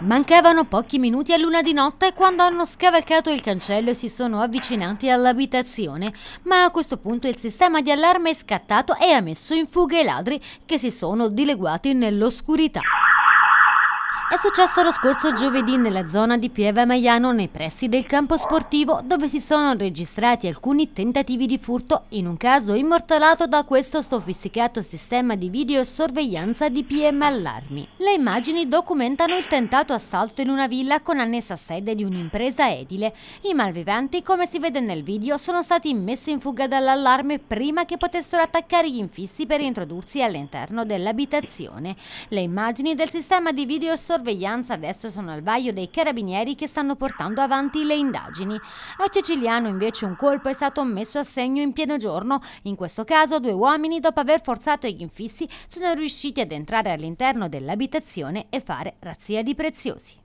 Mancavano pochi minuti a luna di notte quando hanno scavalcato il cancello e si sono avvicinati all'abitazione, ma a questo punto il sistema di allarme è scattato e ha messo in fuga i ladri che si sono dileguati nell'oscurità. È successo lo scorso giovedì nella zona di Pieve Maiano nei pressi del campo sportivo dove si sono registrati alcuni tentativi di furto in un caso immortalato da questo sofisticato sistema di videosorveglianza di PM Allarmi. Le immagini documentano il tentato assalto in una villa con annessa sede di un'impresa edile. I malviventi, come si vede nel video, sono stati messi in fuga dall'allarme prima che potessero attaccare gli infissi per introdursi all'interno dell'abitazione. Le immagini del sistema di videosorveglianza sorveglianza adesso sono al vaglio dei carabinieri che stanno portando avanti le indagini. A Ceciliano invece un colpo è stato messo a segno in pieno giorno. In questo caso due uomini, dopo aver forzato gli infissi, sono riusciti ad entrare all'interno dell'abitazione e fare razzia di preziosi.